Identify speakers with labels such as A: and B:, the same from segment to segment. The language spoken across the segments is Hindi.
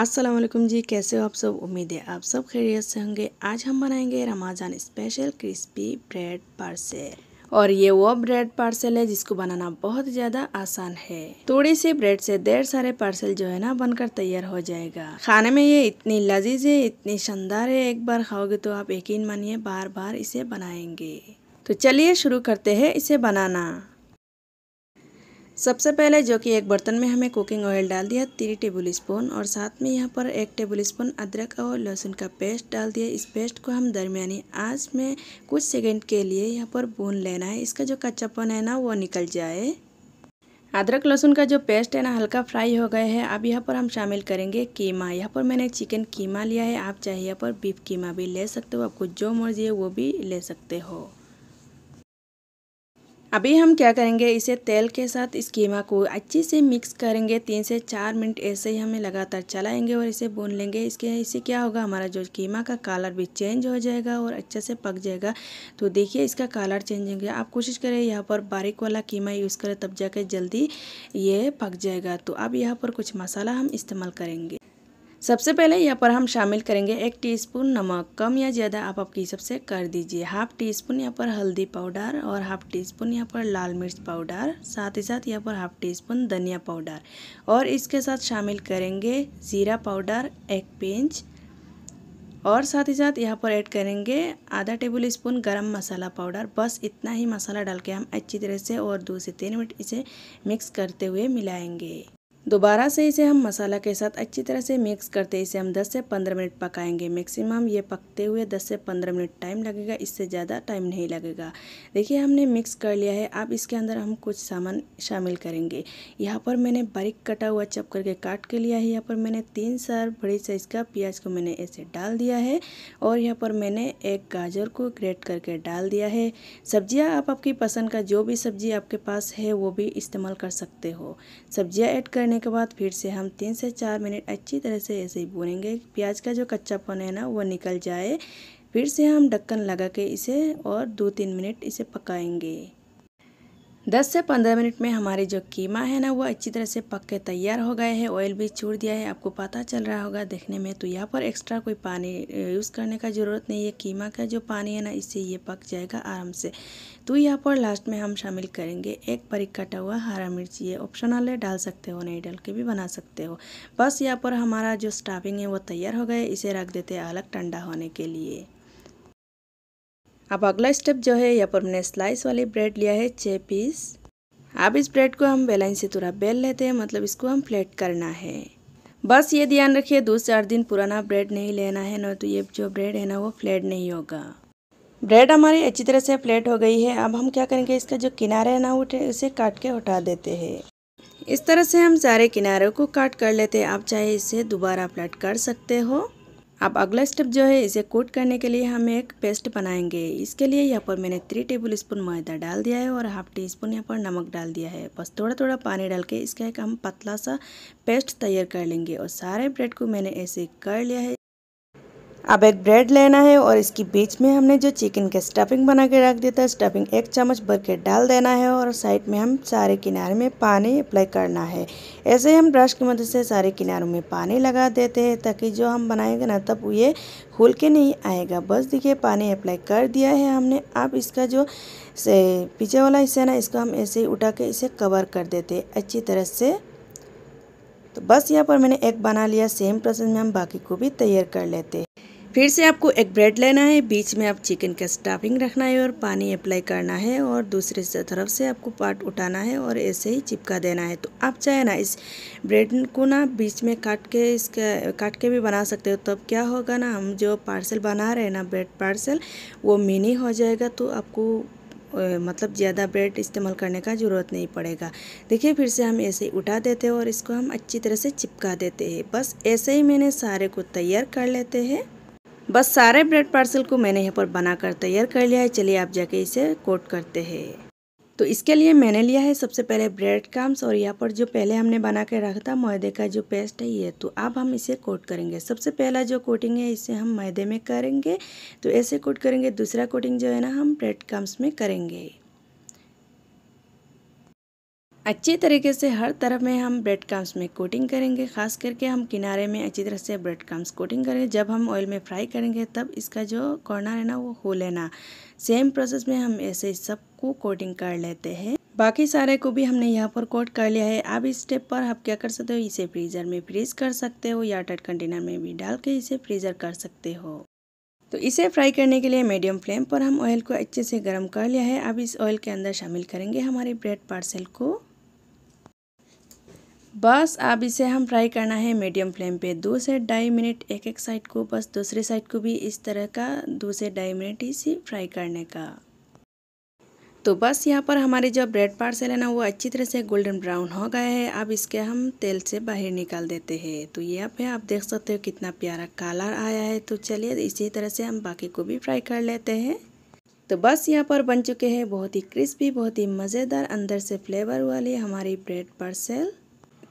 A: असलम जी कैसे हो आप सब उम्मीद है आप सब खैरियत से होंगे आज हम बनाएंगे Ramzan special crispy bread parcel और ये वो ब्रेड पार्सल है जिसको बनाना बहुत ज़्यादा आसान है थोड़ी सी ब्रेड से ढेर सारे पार्सल जो है ना बनकर तैयार हो जाएगा खाने में ये इतनी लजीज है इतनी शानदार है एक बार खाओगे तो आप यकीन मानिए बार बार इसे बनाएंगे तो चलिए शुरू करते हैं इसे बनाना सबसे पहले जो कि एक बर्तन में हमें कुकिंग ऑयल डाल दिया तीन टेबल स्पून और साथ में यहाँ पर एक टेबल स्पून अदरक और लहसुन का पेस्ट डाल दिया इस पेस्ट को हम दरमियानी आंच में कुछ सेकंड के लिए यहाँ पर भून लेना है इसका जो कच्चापन है ना वो निकल जाए अदरक लहसुन का जो पेस्ट है ना हल्का फ्राई हो गए है अब यहाँ पर हम शामिल करेंगे कीमा यहाँ पर मैंने चिकन कीमा लिया है आप चाहे यहाँ पर बीफ कीमा भी ले सकते हो आपको जो मर्जी है वो भी ले सकते हो अभी हम क्या करेंगे इसे तेल के साथ इस कीमा को अच्छे से मिक्स करेंगे तीन से चार मिनट ऐसे ही हमें लगातार चलाएंगे और इसे भून लेंगे इसके इससे क्या होगा हमारा जो कीमा का कलर भी चेंज हो जाएगा और अच्छे से पक जाएगा तो देखिए इसका कलर चेंज हो गया आप कोशिश करें यहाँ पर बारीक वाला कीमा यूज़ करें तब जाकर जल्दी ये पक जाएगा तो अब यहाँ पर कुछ मसाला हम इस्तेमाल करेंगे सबसे पहले यहाँ पर हम शामिल करेंगे एक टीस्पून नमक कम या ज़्यादा आप आपके हिसाब से कर दीजिए हाफ टी स्पून यहाँ पर हल्दी पाउडर और हाफ टी स्पून यहाँ पर लाल मिर्च पाउडर साथ ही साथ यहाँ पर हाफ टी स्पून धनिया पाउडर और इसके साथ शामिल करेंगे ज़ीरा पाउडर एक पिंच और साथ ही साथ यहाँ पर ऐड करेंगे आधा टेबल स्पून गर्म मसाला पाउडर बस इतना ही मसाला डाल के हम अच्छी तरह से और दो से तीन मिनट इसे मिक्स करते हुए मिलाएंगे दोबारा से इसे हम मसाला के साथ अच्छी तरह से मिक्स करते इसे हम 10 से 15 मिनट पकाएंगे मैक्सिमम ये पकते हुए 10 से 15 मिनट टाइम लगेगा इससे ज़्यादा टाइम नहीं लगेगा देखिए हमने मिक्स कर लिया है अब इसके अंदर हम कुछ सामान शामिल करेंगे यहाँ पर मैंने बारीक कटा हुआ चप करके काट के लिया है यहाँ पर मैंने तीन सार बड़ी साइज़ का प्याज को मैंने ऐसे डाल दिया है और यहाँ पर मैंने एक गाजर को ग्रेट करके डाल दिया है सब्जियाँ आप आपकी पसंद का जो भी सब्जी आपके पास है वो भी इस्तेमाल कर सकते हो सब्जियाँ ऐड करने होने के बाद फिर से हम तीन से चार मिनट अच्छी तरह से ऐसे ही भूनेंगे प्याज का जो कच्चापन है ना वो निकल जाए फिर से हम ढक्कन लगा के इसे और दो तीन मिनट इसे पकाएंगे 10 से 15 मिनट में हमारे जो कीमा है ना वो अच्छी तरह से पक के तैयार हो गए हैं ऑयल भी छूट दिया है आपको पता चल रहा होगा देखने में तो यहाँ पर एक्स्ट्रा कोई पानी यूज़ करने का ज़रूरत नहीं है कीमा का जो पानी है ना इससे ये पक जाएगा आराम से तो यहाँ पर लास्ट में हम शामिल करेंगे एक बारीक कटा हुआ हरा मिर्च ये ऑप्शनल है डाल सकते हो नहीं डाल के भी बना सकते हो बस यहाँ पर हमारा जो स्टाफिंग है वो तैयार हो गया इसे रख देते हैं अलग ठंडा होने के लिए अब अगला स्टेप जो है यहाँ पर हमने स्लाइस वाली ब्रेड लिया है छः पीस अब इस ब्रेड को हम बेलाइन से थोड़ा बेल लेते हैं मतलब इसको हम फ्लेट करना है बस ये ध्यान रखिए दो चार दिन पुराना ब्रेड नहीं लेना है ना तो ये जो ब्रेड है ना वो फ्लेट नहीं होगा ब्रेड हमारी अच्छी तरह से फ्लेट हो गई है अब हम क्या करेंगे इसका जो किनारा है ना उठे उसे काट के उठा देते हैं इस तरह से हम सारे किनारों को काट कर लेते हैं आप चाहे इसे दोबारा फ्लैट कर सकते हो अब अगला स्टेप जो है इसे कोट करने के लिए हम एक पेस्ट बनाएंगे इसके लिए यहाँ पर मैंने थ्री टेबल स्पून मैदा डाल दिया है और हाफ टी स्पून यहाँ पर नमक डाल दिया है बस थोड़ा थोड़ा पानी डाल के इसका एक हम पतला सा पेस्ट तैयार कर लेंगे और सारे ब्रेड को मैंने ऐसे कर लिया है अब एक ब्रेड लेना है और इसकी बीच में हमने जो चिकन के स्टफिंग बना के रख दिया था स्टफिंग एक चम्मच भर के डाल देना है और साइड में हम सारे किनारे में पानी अप्लाई करना है ऐसे हम ब्रश की मदद से सारे किनारों में पानी लगा देते हैं ताकि जो हम बनाएंगे ना तब ये खुल के नहीं आएगा बस देखिए पानी अप्लाई कर दिया है हमने अब इसका जो से पीछे वाला हिस्सा है ना इसको हम ऐसे ही उठा के इसे कवर कर देते हैं अच्छी तरह से तो बस यहाँ पर मैंने एक बना लिया सेम प्रोसेस में हम बाकी को भी तैयार कर लेते फिर से आपको एक ब्रेड लेना है बीच में आप चिकन का स्टफिंग रखना है और पानी अप्लाई करना है और दूसरे से तरफ से आपको पार्ट उठाना है और ऐसे ही चिपका देना है तो आप चाहे ना इस ब्रेड को ना बीच में काट के इसका काट के भी बना सकते हो तब क्या होगा ना हम जो पार्सल बना रहे हैं ना ब्रेड पार्सल वो मिनी हो जाएगा तो आपको मतलब ज़्यादा ब्रेड इस्तेमाल करने का ज़रूरत नहीं पड़ेगा देखिए फिर से हम ऐसे ही उठा देते हैं और इसको हम अच्छी तरह से चिपका देते हैं बस ऐसे ही मैंने सारे को तैयार कर लेते हैं बस सारे ब्रेड पार्सल को मैंने यहाँ पर बनाकर तैयार कर लिया है चलिए आप जाके इसे कोट करते हैं तो इसके लिए मैंने लिया है सबसे पहले ब्रेड क्रम्स और यहाँ पर जो पहले हमने बना के रखा था मैदे का जो पेस्ट है ये तो अब हम इसे कोट करेंगे सबसे पहला जो कोटिंग है इसे हम मैदे में करेंगे तो ऐसे कोट करेंगे दूसरा कोटिंग जो है ना हम ब्रेड क्रम्स में करेंगे अच्छे तरीके से हर तरफ में हम ब्रेड क्रम्स में कोटिंग करेंगे खास करके हम किनारे में अच्छी तरह से ब्रेड क्रम्स कोटिंग करेंगे जब हम ऑयल में फ्राई करेंगे तब इसका जो कॉर्नर है ना वो हो लेना सेम प्रोसेस में हम ऐसे सबको कोटिंग कर लेते हैं बाकी सारे को भी हमने यहाँ पर कोट कर लिया है अब इस स्टेप पर आप क्या कर सकते हो इसे फ्रीज़र में फ्रीज़ कर सकते हो या टट कंटेनर में भी डाल के इसे फ्रीज़र कर सकते हो तो इसे फ्राई करने के लिए मीडियम फ्लेम पर हम ऑयल को अच्छे से गर्म कर लिया है अब इस ऑयल के अंदर शामिल करेंगे हमारे ब्रेड पार्सल को बस अब इसे हम फ्राई करना है मीडियम फ्लेम पे दो से ढाई मिनट एक एक साइड को बस दूसरे साइड को भी इस तरह का दो से ढाई मिनट इसे फ्राई करने का तो बस यहाँ पर हमारे जो ब्रेड पार्सल है ना वो अच्छी तरह से गोल्डन ब्राउन हो गए है अब इसके हम तेल से बाहर निकाल देते हैं तो ये पे है आप देख सकते हो कितना प्यारा कलर आया है तो चलिए इसी तरह से हम बाकी को भी फ्राई कर लेते हैं तो बस यहाँ पर बन चुके हैं बहुत ही क्रिस्पी बहुत ही मज़ेदार अंदर से फ्लेवर वाली हमारी ब्रेड पार्सल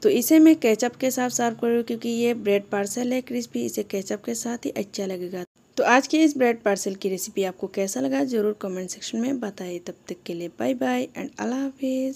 A: तो इसे मैं केचप के साथ सर्व करूँ क्योंकि ये ब्रेड पार्सल है क्रिस्पी इसे केचप के साथ ही अच्छा लगेगा तो आज के इस ब्रेड पार्सल की रेसिपी आपको कैसा लगा ज़रूर कमेंट सेक्शन में बताइए तब तक के लिए बाय बाय एंड अल्लाह हाफिज़